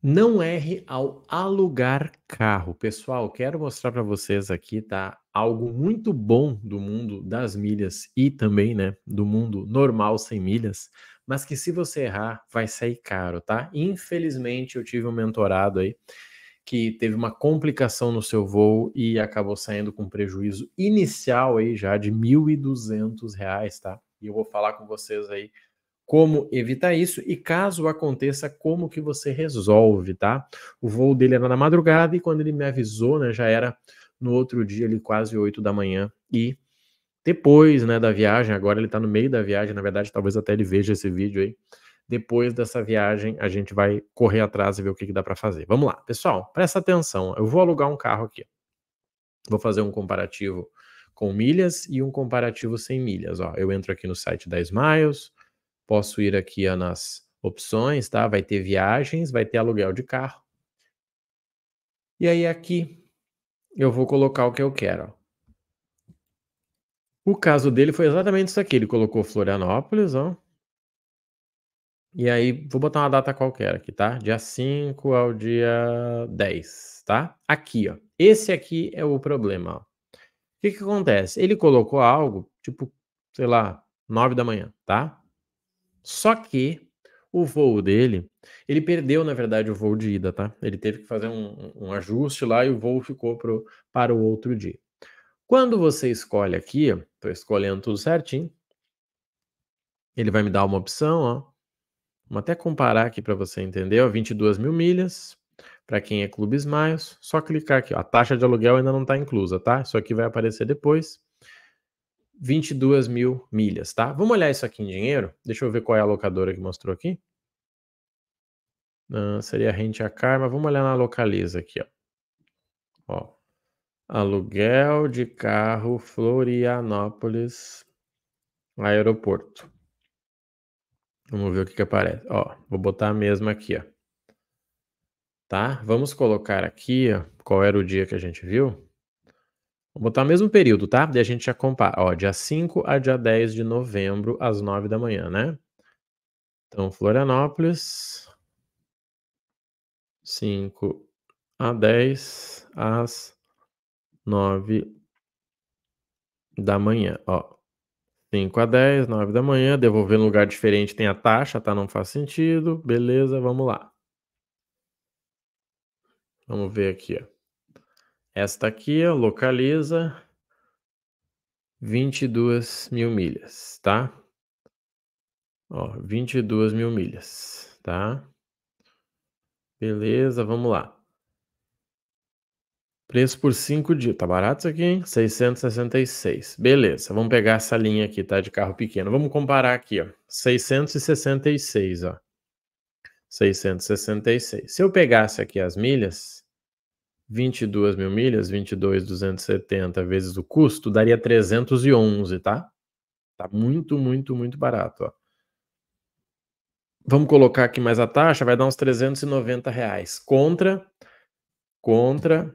Não erre ao alugar carro. Pessoal, quero mostrar para vocês aqui, tá? Algo muito bom do mundo das milhas e também, né, do mundo normal sem milhas, mas que se você errar, vai sair caro, tá? Infelizmente, eu tive um mentorado aí que teve uma complicação no seu voo e acabou saindo com prejuízo inicial aí já de R$ 1.200, tá? E eu vou falar com vocês aí como evitar isso e caso aconteça, como que você resolve, tá? O voo dele era na madrugada e quando ele me avisou, né, já era no outro dia ali quase 8 da manhã e depois, né, da viagem, agora ele tá no meio da viagem, na verdade, talvez até ele veja esse vídeo aí. Depois dessa viagem, a gente vai correr atrás e ver o que, que dá para fazer. Vamos lá, pessoal, presta atenção. Eu vou alugar um carro aqui. Vou fazer um comparativo com milhas e um comparativo sem milhas. Ó, eu entro aqui no site da Smiles, Posso ir aqui ó, nas opções, tá? Vai ter viagens, vai ter aluguel de carro. E aí aqui eu vou colocar o que eu quero. O caso dele foi exatamente isso aqui. Ele colocou Florianópolis, ó. E aí, vou botar uma data qualquer aqui, tá? Dia 5 ao dia 10, tá? Aqui, ó. Esse aqui é o problema, ó. O que, que acontece? Ele colocou algo, tipo, sei lá, 9 da manhã, tá? Só que o voo dele, ele perdeu, na verdade, o voo de ida, tá? Ele teve que fazer um, um ajuste lá e o voo ficou pro, para o outro dia. Quando você escolhe aqui, estou escolhendo tudo certinho, ele vai me dar uma opção, ó. Vamos até comparar aqui para você entender, ó, 22 mil milhas, para quem é Clube Smiles, só clicar aqui, ó, a taxa de aluguel ainda não está inclusa, tá? Isso aqui vai aparecer depois. 22 mil milhas, tá? Vamos olhar isso aqui em dinheiro. Deixa eu ver qual é a locadora que mostrou aqui. Ah, seria rente a mas Vamos olhar na localiza aqui, ó. ó. Aluguel de carro Florianópolis aeroporto. Vamos ver o que, que aparece. Ó, vou botar a mesma aqui, ó. Tá? Vamos colocar aqui ó, qual era o dia que a gente viu. Vou botar o mesmo período, tá? Daí a gente já compara. Ó, dia 5 a dia 10 de novembro, às 9 da manhã, né? Então, Florianópolis, 5 a 10, às 9 da manhã, ó. 5 a 10, 9 da manhã, devolver em lugar diferente tem a taxa, tá? Não faz sentido. Beleza, vamos lá. Vamos ver aqui, ó. Esta aqui localiza 22 mil milhas, tá? Ó, 22 mil milhas, tá? Beleza, vamos lá. Preço por 5 dias. Tá barato isso aqui, hein? 666. Beleza, vamos pegar essa linha aqui, tá? De carro pequeno. Vamos comparar aqui, ó. 666, ó. 666. Se eu pegasse aqui as milhas, 22 mil milhas, 22,270 vezes o custo, daria 311, tá? Tá muito, muito, muito barato, ó. Vamos colocar aqui mais a taxa, vai dar uns 390 reais. Contra, contra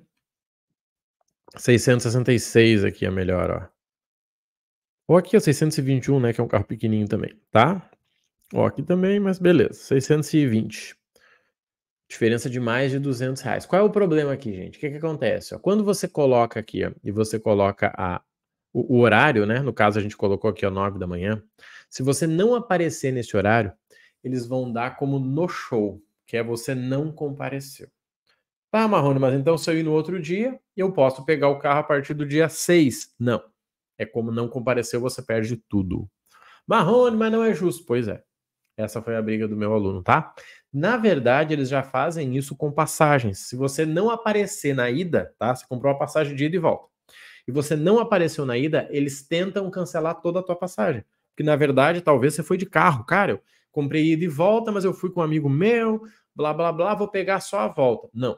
666 aqui é melhor, ó. Ou aqui é 621, né, que é um carro pequenininho também, tá? ou aqui também, mas beleza, 620. Diferença de mais de 200 reais. Qual é o problema aqui, gente? O que, que acontece? quando você coloca aqui e você coloca a, o, o, horário, né? No caso, a gente colocou aqui ó, 9 da manhã. Se você não aparecer nesse horário, eles vão dar como no show, que é você não compareceu. Tá, Marrone, mas então se eu ir no outro dia, eu posso pegar o carro a partir do dia 6. Não. É como não compareceu, você perde tudo. Marrone, mas não é justo. Pois é. Essa foi a briga do meu aluno, tá? Na verdade, eles já fazem isso com passagens. Se você não aparecer na ida, tá? Você comprou uma passagem de ida e volta. E você não apareceu na ida, eles tentam cancelar toda a tua passagem. Porque na verdade, talvez você foi de carro, cara. Eu comprei ida e volta, mas eu fui com um amigo meu, blá blá blá, vou pegar só a volta. Não.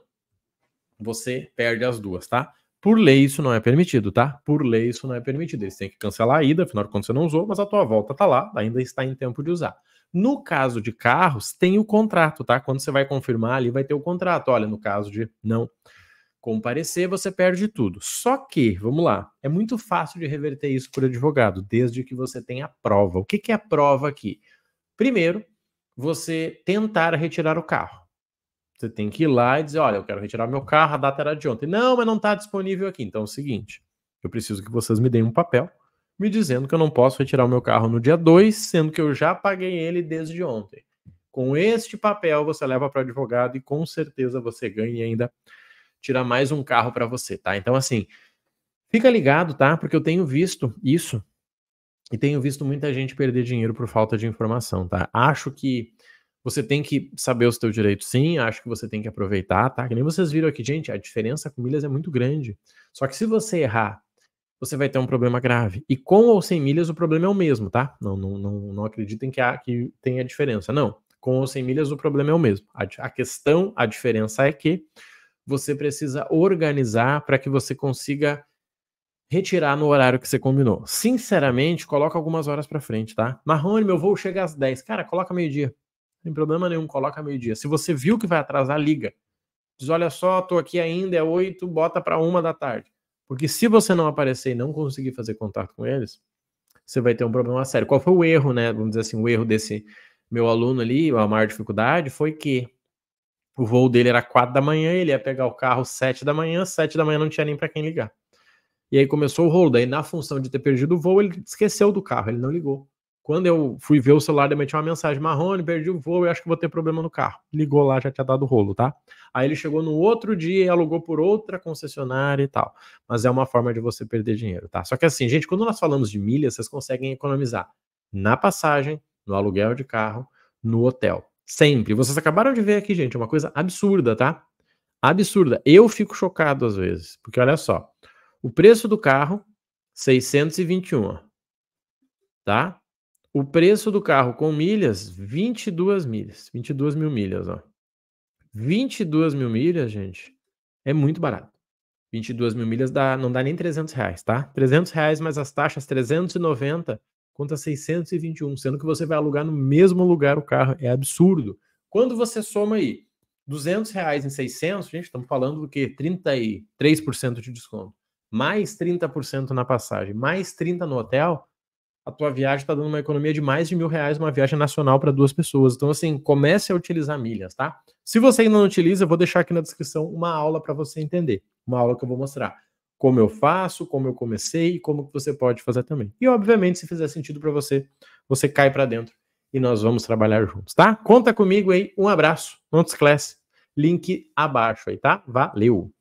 Você perde as duas, tá? Por lei, isso não é permitido, tá? Por lei, isso não é permitido. Eles têm que cancelar a ida, afinal de contas, você não usou, mas a tua volta tá lá, ainda está em tempo de usar. No caso de carros, tem o contrato, tá? Quando você vai confirmar ali, vai ter o contrato. Olha, no caso de não comparecer, você perde tudo. Só que, vamos lá, é muito fácil de reverter isso por advogado, desde que você tenha prova. O que, que é a prova aqui? Primeiro, você tentar retirar o carro. Você tem que ir lá e dizer: olha, eu quero retirar meu carro, a data era de ontem. Não, mas não está disponível aqui. Então é o seguinte: eu preciso que vocês me deem um papel me dizendo que eu não posso retirar o meu carro no dia 2, sendo que eu já paguei ele desde ontem. Com este papel, você leva para o advogado e com certeza você ganha e ainda tirar mais um carro para você, tá? Então, assim, fica ligado, tá? Porque eu tenho visto isso e tenho visto muita gente perder dinheiro por falta de informação, tá? Acho que você tem que saber os seus direitos, sim. Acho que você tem que aproveitar, tá? Que nem vocês viram aqui, gente, a diferença com milhas é muito grande. Só que se você errar, você vai ter um problema grave. E com ou sem milhas, o problema é o mesmo, tá? Não, não, não, não acreditem que, há, que tenha diferença. Não. Com ou sem milhas, o problema é o mesmo. A, a questão, a diferença é que você precisa organizar para que você consiga retirar no horário que você combinou. Sinceramente, coloca algumas horas para frente, tá? Marrone, meu voo chega às 10. Cara, coloca meio-dia. Não tem problema nenhum, coloca meio-dia. Se você viu que vai atrasar, liga. Diz: olha só, tô aqui ainda, é oito, bota para uma da tarde. Porque se você não aparecer e não conseguir fazer contato com eles, você vai ter um problema sério. Qual foi o erro, né? Vamos dizer assim, o erro desse meu aluno ali, a maior dificuldade, foi que o voo dele era quatro da manhã, ele ia pegar o carro sete da manhã, sete da manhã não tinha nem para quem ligar. E aí começou o rolo. Daí, na função de ter perdido o voo, ele esqueceu do carro, ele não ligou. Quando eu fui ver o celular, emitiu uma mensagem: Marrone, perdi o voo e acho que vou ter problema no carro. Ligou lá, já tinha dado rolo, tá? Aí ele chegou no outro dia e alugou por outra concessionária e tal. Mas é uma forma de você perder dinheiro, tá? Só que assim, gente, quando nós falamos de milhas, vocês conseguem economizar na passagem, no aluguel de carro, no hotel. Sempre. Vocês acabaram de ver aqui, gente, uma coisa absurda, tá? Absurda. Eu fico chocado às vezes, porque olha só: o preço do carro, 621, tá? O preço do carro com milhas, 22 milhas. 22 mil milhas, ó. 22 mil milhas, gente, é muito barato. 22 mil milhas dá, não dá nem 300 reais, tá? 300 reais mais as taxas, 390, conta 621, sendo que você vai alugar no mesmo lugar o carro. É absurdo. Quando você soma aí 200 reais em 600, gente, estamos falando do que? 33% de desconto. Mais 30% na passagem, mais 30% no hotel, a tua viagem está dando uma economia de mais de mil reais uma viagem nacional para duas pessoas. Então, assim, comece a utilizar milhas, tá? Se você ainda não utiliza, eu vou deixar aqui na descrição uma aula para você entender. Uma aula que eu vou mostrar como eu faço, como eu comecei e como você pode fazer também. E, obviamente, se fizer sentido para você, você cai para dentro e nós vamos trabalhar juntos, tá? Conta comigo aí. Um abraço. te esquece. Link abaixo aí, tá? Valeu!